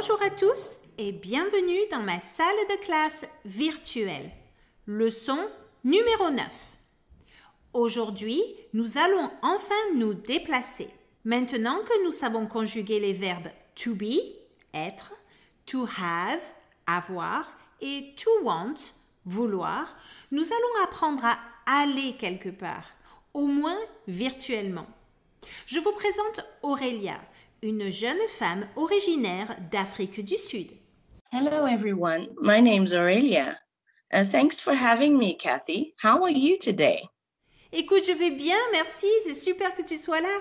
Bonjour à tous et bienvenue dans ma salle de classe virtuelle. Leçon numéro 9. Aujourd'hui, nous allons enfin nous déplacer. Maintenant que nous savons conjuguer les verbes to be, être, to have, avoir et to want, vouloir, nous allons apprendre à aller quelque part, au moins virtuellement. Je vous présente Aurélia, une jeune femme originaire d'Afrique du Sud. Hello everyone, my name's Aurelia. Uh, thanks for having me, Kathy. How are you today? Écoute, je vais bien, merci. C'est super que tu sois là.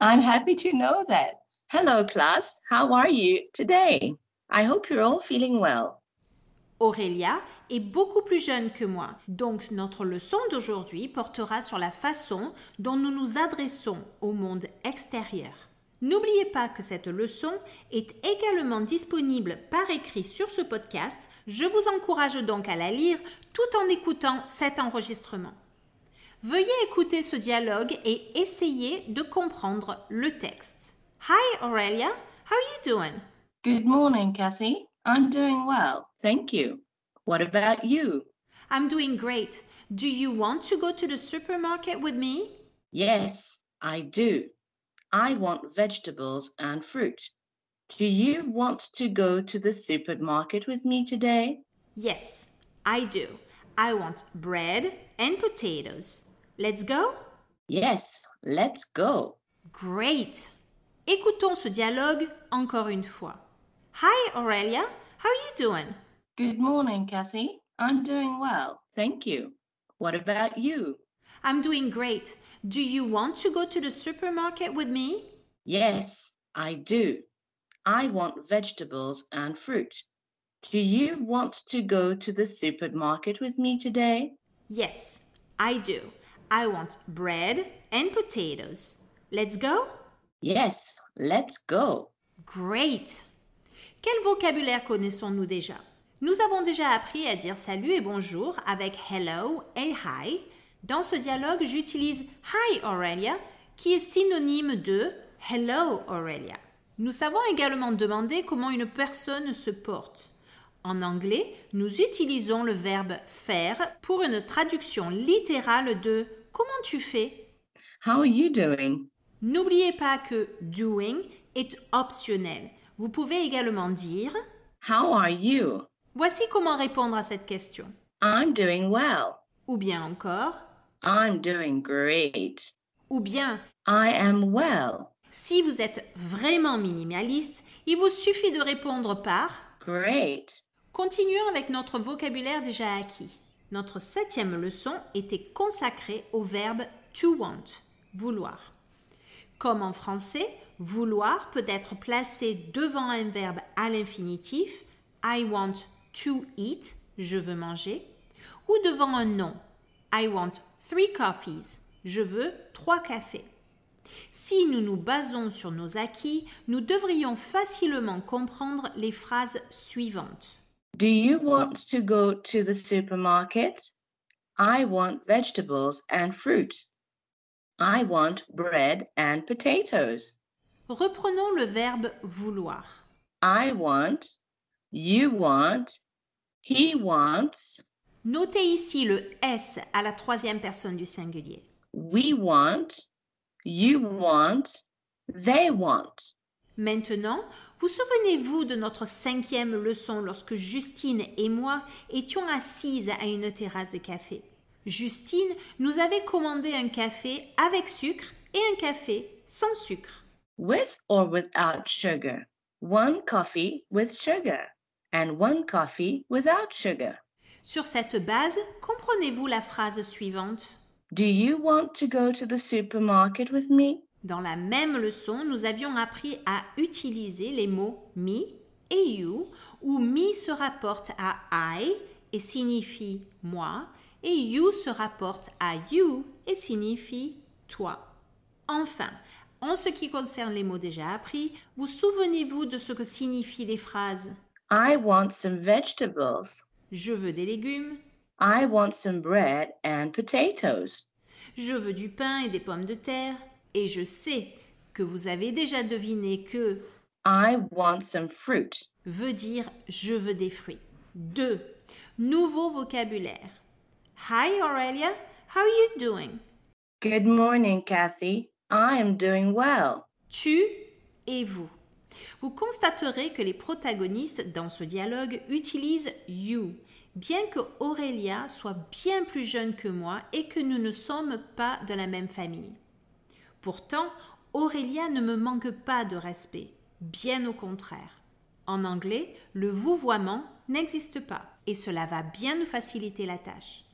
I'm happy to know that. Hello class, how are you today? I hope you're all feeling well. Aurélia est beaucoup plus jeune que moi, donc notre leçon d'aujourd'hui portera sur la façon dont nous nous adressons au monde extérieur. N'oubliez pas que cette leçon est également disponible par écrit sur ce podcast. Je vous encourage donc à la lire tout en écoutant cet enregistrement. Veuillez écouter ce dialogue et essayer de comprendre le texte. Hi Aurelia, how are you doing? Good morning, Kathy. I'm doing well, thank you. What about you? I'm doing great. Do you want to go to the supermarket with me? Yes, I do. I want vegetables and fruit. Do you want to go to the supermarket with me today? Yes, I do. I want bread and potatoes. Let's go? Yes, let's go. Great. Écoutons ce dialogue encore une fois. Hi Aurelia, how are you doing? Good morning, Kathy. I'm doing well, thank you. What about you? I'm doing great. Do you want to go to the supermarket with me? Yes, I do. I want vegetables and fruit. Do you want to go to the supermarket with me today? Yes, I do. I want bread and potatoes. Let's go? Yes, let's go. Great. Quel vocabulaire connaissons-nous déjà Nous avons déjà appris à dire salut et bonjour avec hello et hi Dans ce dialogue, j'utilise Hi Aurelia qui est synonyme de Hello Aurelia. Nous savons également demander comment une personne se porte. En anglais, nous utilisons le verbe faire pour une traduction littérale de comment tu fais How are you doing N'oubliez pas que doing est optionnel. Vous pouvez également dire How are you Voici comment répondre à cette question. I'm doing well. Ou bien encore I'm doing great. Ou bien I am well. Si vous êtes vraiment minimaliste, il vous suffit de répondre par Great. Continuons avec notre vocabulaire déjà acquis. Notre septième leçon était consacrée au verbe to want, vouloir. Comme en français, vouloir peut être placé devant un verbe à l'infinitif, I want to eat, je veux manger, ou devant un nom, I want three coffees. Je veux trois cafés. Si nous nous basons sur nos acquis, nous devrions facilement comprendre les phrases suivantes. Do you want to go to the supermarket? I want vegetables and fruit. I want bread and potatoes. Reprenons le verbe vouloir. I want, you want, he wants, Notez ici le S à la troisième personne du singulier. We want, you want, they want. Maintenant, vous souvenez-vous de notre cinquième leçon lorsque Justine et moi étions assises à une terrasse de café. Justine nous avait commandé un café avec sucre et un café sans sucre. With or without sugar. One coffee with sugar and one coffee without sugar. Sur cette base, comprenez-vous la phrase suivante Do you want to go to the supermarket with me? Dans la même leçon, nous avions appris à utiliser les mots me et you, où me se rapporte à I et signifie moi, et you se rapporte à you et signifie toi. Enfin, en ce qui concerne les mots déjà appris, vous souvenez-vous de ce que signifient les phrases I want some vegetables. Je veux des légumes. I want some bread and potatoes. Je veux du pain et des pommes de terre. Et je sais que vous avez déjà deviné que I want some fruit veut dire je veux des fruits. 2. Nouveau vocabulaire. Hi Aurelia, how are you doing? Good morning Kathy, I am doing well. Tu et vous. Vous constaterez que les protagonistes dans ce dialogue utilisent you, bien que Aurélia soit bien plus jeune que moi et que nous ne sommes pas de la même famille. Pourtant, Aurélia ne me manque pas de respect, bien au contraire. En anglais, le vouvoiement n'existe pas et cela va bien nous faciliter la tâche.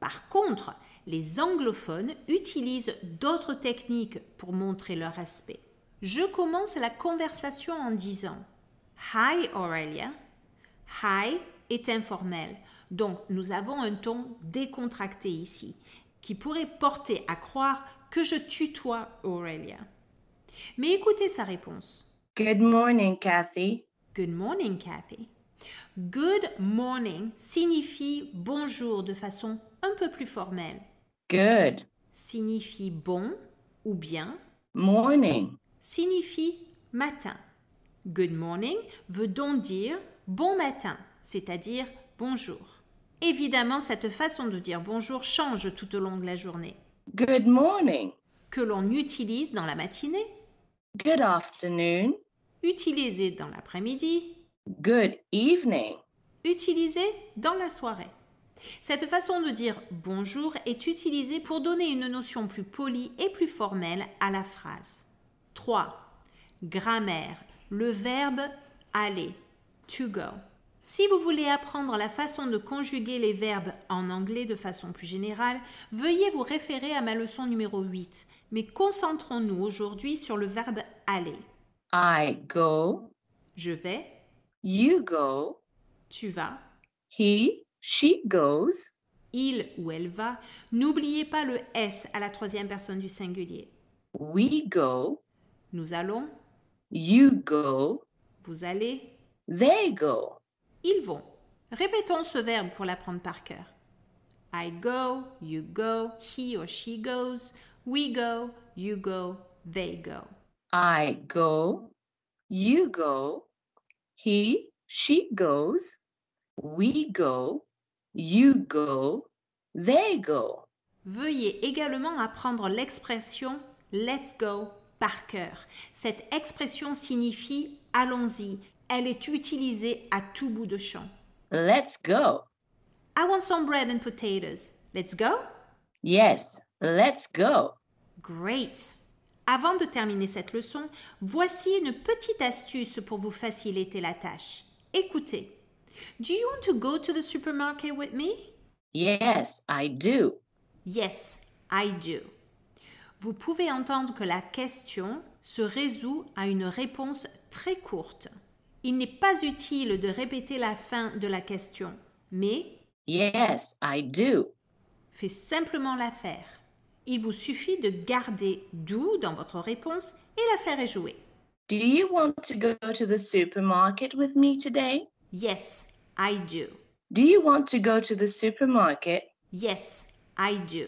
Par contre, les anglophones utilisent d'autres techniques pour montrer leur respect. Je commence la conversation en disant Hi Aurelia. Hi est informel. Donc nous avons un ton décontracté ici qui pourrait porter à croire que je tutoie Aurelia. Mais écoutez sa réponse. Good morning, Kathy. Good morning, Kathy. Good morning signifie bonjour de façon un peu plus formelle. Good signifie bon ou bien. Morning signifie matin. Good morning veut donc dire bon matin, c'est-à-dire bonjour. Évidemment, cette façon de dire bonjour change tout au long de la journée. Good morning. Que l'on utilise dans la matinée. Good afternoon. Utilisé dans l'après-midi. Good evening. Utilisé dans la soirée. Cette façon de dire bonjour est utilisée pour donner une notion plus polie et plus formelle à la phrase. 3. Grammaire. Le verbe aller. To go. Si vous voulez apprendre la façon de conjuguer les verbes en anglais de façon plus générale, veuillez vous référer à ma leçon numéro 8. Mais concentrons-nous aujourd'hui sur le verbe aller. I go. Je vais. You go. Tu vas. He, she goes. Il ou elle va. N'oubliez pas le S à la troisième personne du singulier. We go. Nous allons. You go. Vous allez. They go. Ils vont. Répétons ce verbe pour l'apprendre par cœur. I go, you go, he or she goes, we go, you go, they go. I go, you go, he, she goes, we go, you go, they go. Veuillez également apprendre l'expression let's go par Cette expression signifie allons-y. Elle est utilisée à tout bout de champ. Let's go. I want some bread and potatoes. Let's go? Yes, let's go. Great. Avant de terminer cette leçon, voici une petite astuce pour vous faciliter la tâche. Écoutez. Do you want to go to the supermarket with me? Yes, I do. Yes, I do vous pouvez entendre que la question se résout à une réponse très courte. Il n'est pas utile de répéter la fin de la question, mais Yes, I do fait simplement l'affaire. Il vous suffit de garder do dans votre réponse et l'affaire est jouée. Do you want to go to the supermarket with me today? Yes, I do. Do you want to go to the supermarket? Yes, I do.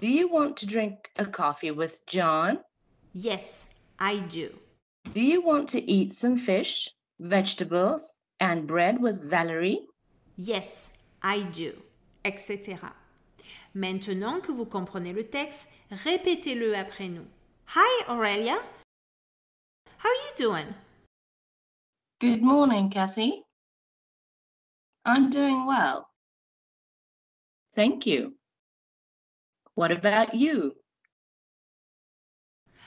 Do you want to drink a coffee with John? Yes, I do. Do you want to eat some fish, vegetables, and bread with Valerie? Yes, I do. Etc. Maintenant que vous comprenez le texte, répétez-le après nous. Hi, Aurelia. How are you doing? Good morning, Kathy. I'm doing well. Thank you. What about you?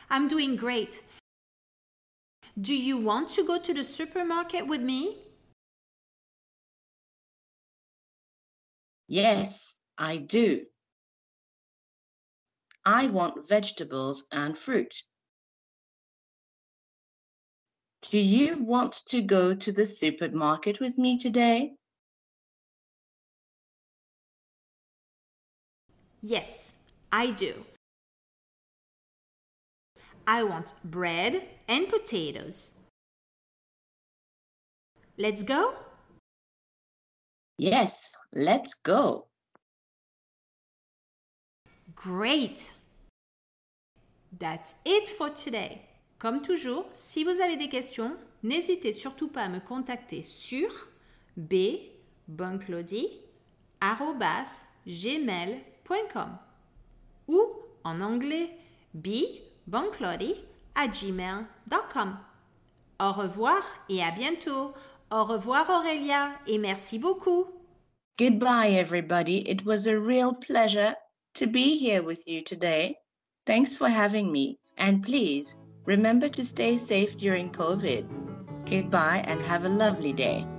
I'm doing great. Do you want to go to the supermarket with me? Yes, I do. I want vegetables and fruit. Do you want to go to the supermarket with me today? Yes, I do. I want bread and potatoes. Let's go? Yes, let's go. Great! That's it for today. Comme toujours, si vous avez des questions, n'hésitez surtout pas à me contacter sur b.bunclody.com ou en anglais bbanclody à gmail.com. Au revoir et à bientôt. Au revoir Aurélia et merci beaucoup. Goodbye everybody. It was a real pleasure to be here with you today. Thanks for having me and please remember to stay safe during COVID. Goodbye and have a lovely day.